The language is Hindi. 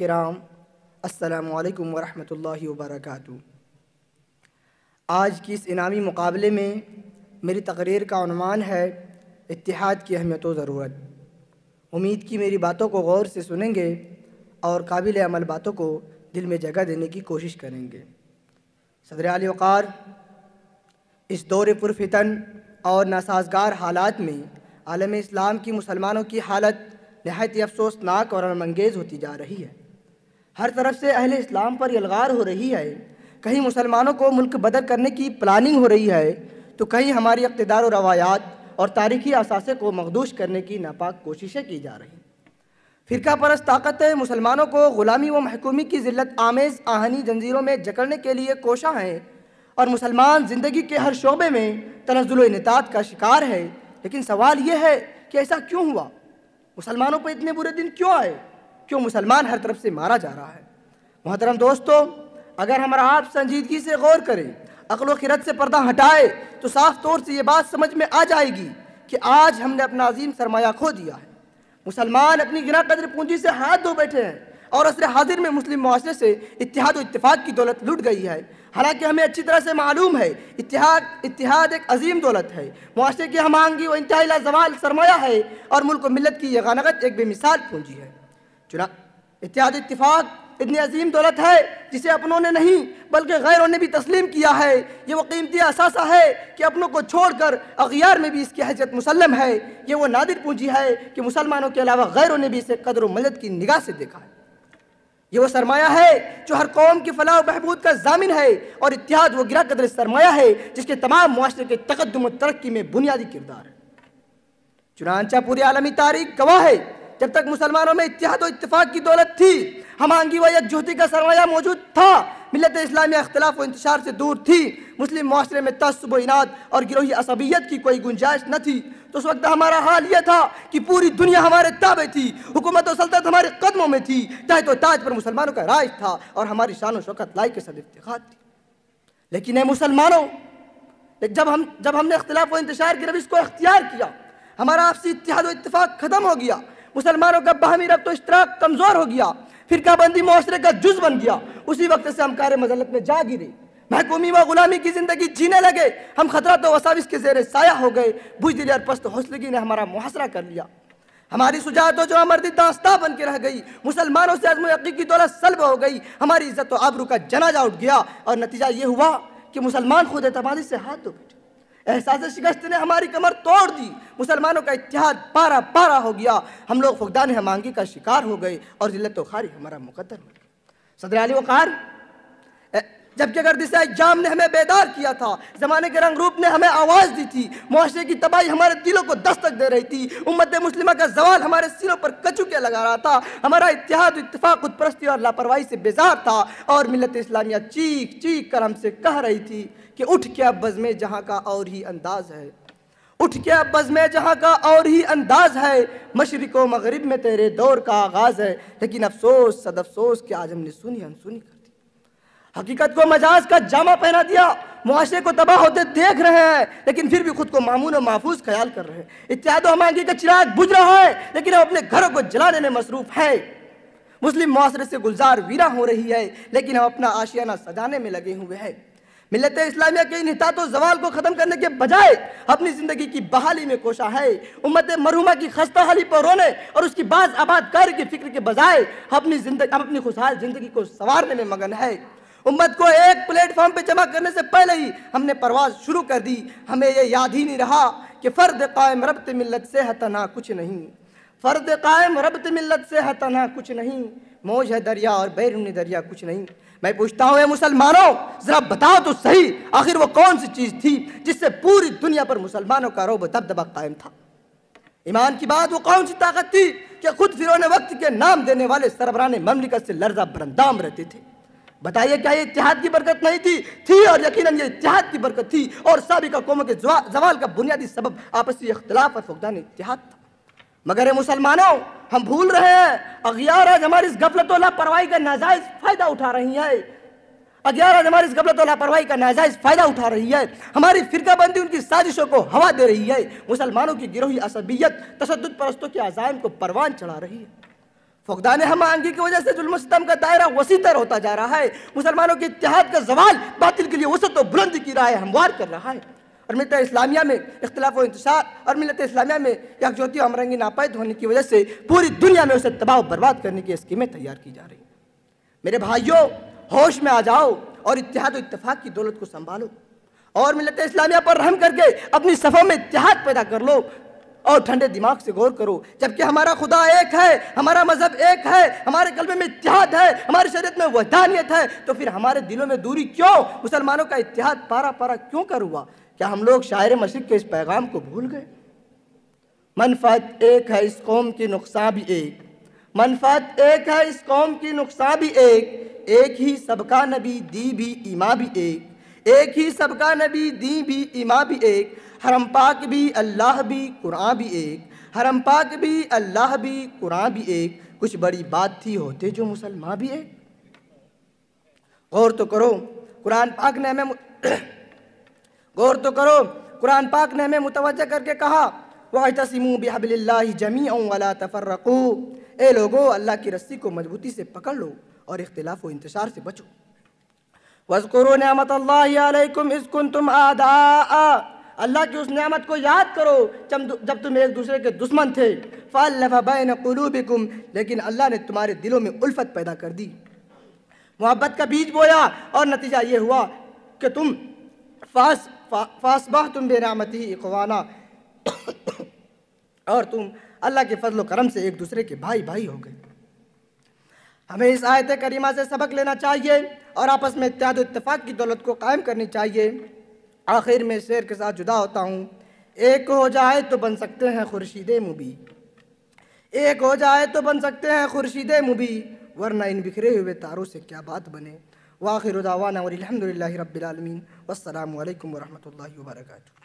कराम असलकम वरम वर्क आज की इस इनामी मुकाबले में मेरी तकरीर का अनुमान है इतिहाद की अहमियत ज़रूरत उम्मीद की मेरी बातों को गौर से सुनेंगे और काबिल अमल बातों को दिल में जगह देने की कोशिश करेंगे सदर अलीवार इस दौर पुरफितन और नासाजगार हालात में आलम इस्लाम की मुसलमानों की हालत नहायत अफसोसनाक और अनमंगेज़ होती जा रही है हर तरफ से अहल इस्लाम पर यलगार हो रही है कहीं मुसलमानों को मुल्क बदल करने की प्लानिंग हो रही है तो कहीं हमारी इकतदार और रवायात और तारीखी असासे को मखदूश करने की नापाक कोशिशें की जा रही फ़िरका परस्त ताकतें मुसलमानों को ग़ुलामी व महकूमी की जिलत आमेज़ आहनी जंजीरों में जकड़ने के लिए कोशा हैं और मुसलमान ज़िंदगी के हर शोबे में तनजुलनतात का शिकार है लेकिन सवाल यह है कि ऐसा क्यों हुआ मुसलमानों पर इतने बुरे दिन क्यों आए क्यों मुसलमान हर तरफ से मारा जा रहा है मोहतरम दोस्तों अगर हम आप संजीदगी से गौर करें अकल खिरत से पर्दा हटाए तो साफ तौर से ये बात समझ में आ जाएगी कि आज हमने अपना अजीम सरमाया खो दिया है मुसलमान अपनी गिना कदर पूंजी से हाथ धो बैठे हैं और असर हाजिर में मुस्लिम माशरे से इतिहाद इतफाक़ की दौलत लुट गई है हालांकि हमें अच्छी तरह से मालूम है इतिहाद इतिहाद एक अजीम दौलत है माशरे की हम आहंगी व इंतहा लाजवाल सरमाया है और मुल्क मिलत की यह गानगत एक बेमिसाल पूंजी है चुना इत्यादि इतफाक इतनी अजीम दौलत है जिसे अपनों ने नहीं बल्कि गैरों ने भी तस्लीम किया है ये वो कीमती असासा है कि अपनों को छोड़कर अगियार में भी इसकी हैसियत मुसलम है ये वो नादिर पूंजी है कि मुसलमानों के अलावा गैरों ने भी इसे कदर मदद की निगाह से देखा है ये वो सरमाया है जो हर कौम की फलाह बहबूद का जामिन है और इतिहाद व गिरा कदर सरमाया है जिसके तमाम माशरे के तकदम तरक्की में बुनियादी किरदार है चुनाचा पूरी आलमी तारीख गवाह है जब तक मुसलमानों में इतिहाद और इतफाक़ की दौलत थी हम आंगी व यकजहती का सरमाया मौजूद था मिलत इस्लामी अख्तलाफ व इंतशार से दूर थी मुस्लिम माशरे में तस्ब इनाद और गिरोही असबियत की कोई गुंजाइश न थी तो उस वक्त हमारा हाल यह था कि पूरी दुनिया हमारे ताबे थी हुकूमत और सल्तनत हमारे कदमों में थी चाहे तो ताज पर मुसलमानों का राज था और हमारी शान शौकत लाई के सद इफ्तार थी लेकिन मुसलमानों जब हम जब हमने अख्तिलाफ व इंतशार की रविश को अख्तियार किया हमारा आपसी इतिहाद व इतफाक़ ख़त्म हो गया मुसलमानों का बाहमी रब तो इश्तराक कमज़ोर हो गया फिरकाबंदी माशरे का जुज बन गया उसी वक्त से हम कार मजलत में जा गिरे महकूमी व गुलामी की ज़िंदगी जीने लगे हम खतरा तो वसाविस के जेर साया हो गए बुजदिली और पस्त हौसलगी ने हमारा मुहासरा कर लिया हमारी सुजात जो अमरदी दास्ता बन के रह गई मुसलमानों से अजम यकी की दौलत सलब हो गई हमारी इज्जत आबरू का जनाजा उठ गया और नतीजा ये हुआ कि मुसलमान खुद एतमादी से हाथ धो तो बैठे एहसास शिकस्त ने हमारी कमर तोड़ दी मुसलमानों का इतिहाद पारा पारा हो गया हम लोग फुकदान हमांगी का शिकार हो गए और जिलत खारी हमारा मुकदर हो गया सदर अली वक़ार जबकि अगर दिशा एग्जाम ने हमें बेदार किया था ज़माने के रंग रूप ने हमें आवाज़ दी थी मुआरे की तबाही हमारे दिलों को दस्तक दे रही थी उम्मत मुस्लिमा का जवाल हमारे सिरों पर कचुके लगा रहा था हमारा इतिहाद इतफाक़ खुदपरस्ती और लापरवाही से बेजार था और मिलत इस्लामिया चीख चीख कर हमसे कह रही थी कि उठ के अब में जहाँ का और ही अंदाज है उठ के अब में जहाँ का और ही अंदाज है मशरक़ मगरब में तेरे दौर का आगाज़ है लेकिन अफसोस सद अफसोस के आज हमने सुनी अनसुनी हकीकत को मजाज का जामा पहना दिया मुआरे को तबाह होते देख रहे हैं लेकिन फिर भी खुद को मामून और महफूज ख्याल कर रहे हैं इत्यादो हमांगी का चिराग बुझ रहा है लेकिन हम अपने घरों को जलाने में मसरूफ है मुस्लिम मुआरे से गुलजार वीरा हो रही है लेकिन हम अपना आशियाना सजाने में लगे हुए हैं मिलत इस्लामिया के इनहतात जवाल को ख़त्म करने के बजाय अपनी ज़िंदगी की बहाली में कोशा है उम्मत मरहुमा की खस्ता हाली पर रोने और उसकी बाज आबाद कार्य की फिक्र के बजाय अपनी जिंदगी अपनी खुशहाल ज़िंदगी को संवारने में मगन है उम्मत को एक प्लेटफॉर्म पे जमा करने से पहले ही हमने परवाज शुरू कर दी हमें ये याद ही नहीं रहा कि फ़र्द कायम रबत मिलत से हतना कुछ नहीं फ़र्द कायम रबत मिलत से हतना कुछ नहीं मौज है दरिया और बैरून दरिया कुछ नहीं मैं पूछता हूँ मुसलमानों ज़रा बताओ तो सही आखिर वो कौन सी चीज़ थी जिससे पूरी दुनिया पर मुसलमानों का रोब दबदबा कायम था ईमान की बात वो कौन सी ताकत थी कि खुद फिरोने वक्त के नाम देने वाले सरबराने ममलिकत से लर्जा बरंदाम रहते थे बताइए क्या ये इतिहाद की बरकत नहीं थी थी और यकीन ये इतिहाद की बरकत थी और सबका कौमों के जवाल का बुनियादी सबब आपसी इख्तलाफ और फुकदान इतिहाद था मगर मुसलमानों हम भूल रहे हैं अगियार आज हमारी इस गफलत लापरवाही का नाजायज फायदा उठा रही है अगियार आज हमारी इस गफलत लापरवाही का नाजायज फायदा उठा रही है हमारी फिरकाबंदी उनकी साजिशों को हवा दे रही है मुसलमानों की गिरोही असबियत तशद परस्तों के आजायम को परवान चढ़ा रही है फुकदान हमानगी की वजह से जुल्म सितम का दायरा वसी तर होता जा रहा है मुसलमानों के इतिहाद का जवाल बातिल के लिए वसत तो बुलंद की राय हमवार कर रहा है और मिलत इस्लामिया में इख्तलाफ इंतजार और मिलत इस्लामिया में यकजोती और अमरंगी नापायद होने की वजह से पूरी दुनिया में उसे तबाह बर्बाद करने की स्कीमें तैयार की जा रही मेरे भाइयों होश में आ जाओ और इतिहाद इतफाक़ की दौलत को संभालो और मिलत इस्लामिया पर रहम करके अपनी सफ़ों में इतिहाद पैदा कर लो और ठंडे दिमाग से गौर करो जबकि हमारा खुदा एक है हमारा मजहब एक है हमारे कलबे में इतिहाद है हमारे शरीयत में वहदानियत है तो फिर हमारे दिलों में दूरी क्यों मुसलमानों का इतिहाद पारा पारा क्यों कर हुआ क्या हम लोग शायर मशरक़ के इस पैगाम को भूल गए मनफात एक है इस कौम की नुकसान भी एक मनफात एक है इस कौम की नुकसान भी एक एक ही सबका नबी दी भी ईमा भी एक एक ही सबका नबी दी भी ईमा भी एक हरम पाक भी अल्लाह भी कुरान भी एक हरम पाक भी अल्लाह भी कुरान भी एक कुछ बड़ी बात थी होते जो मुसलमान भी एक गौर तो करो कुरान पाक ने हमें गौर तो करो कुरान पाक ने हमें मुतवजह करके कहा वाहतसमू बिहबिल्ला जमी वाला तफर्रको ए लोगो अल्लाह की रस्सी को मजबूती से पकड़ लो और इख्तलाफ व से बचो वस्कुरो नमत अल्लाम इसकुन तुम आदा अल्लाह की उस नियामत को याद करो जब तुम एक दूसरे के दुश्मन थे फ़ालफ़ाबैन लेकिन अल्लाह ने तुम्हारे दिलों में उल्फत पैदा कर दी मोहब्बत का बीज बोया और नतीजा ये हुआ कि तुम फास फा, फासबाह तुम ही इकवाना और तुम अल्लाह के फजल करम से एक दूसरे के भाई भाई हो गए हमें इस आयत करीमा से सबक लेना चाहिए और आपस में इत्याद इतफाक़ की दौलत को कायम करनी चाहिए आखिर में शेर के साथ जुदा होता हूँ एक हो जाए तो बन सकते हैं खुर्शीद मुबी एक हो जाए तो बन सकते हैं खुर्शीद मुबी वरना इन बिखरे हुए तारों से क्या बात बने वाखिर उदावाना और अलहमदिल्ला रबालमीन वालकम वरहमल वर्का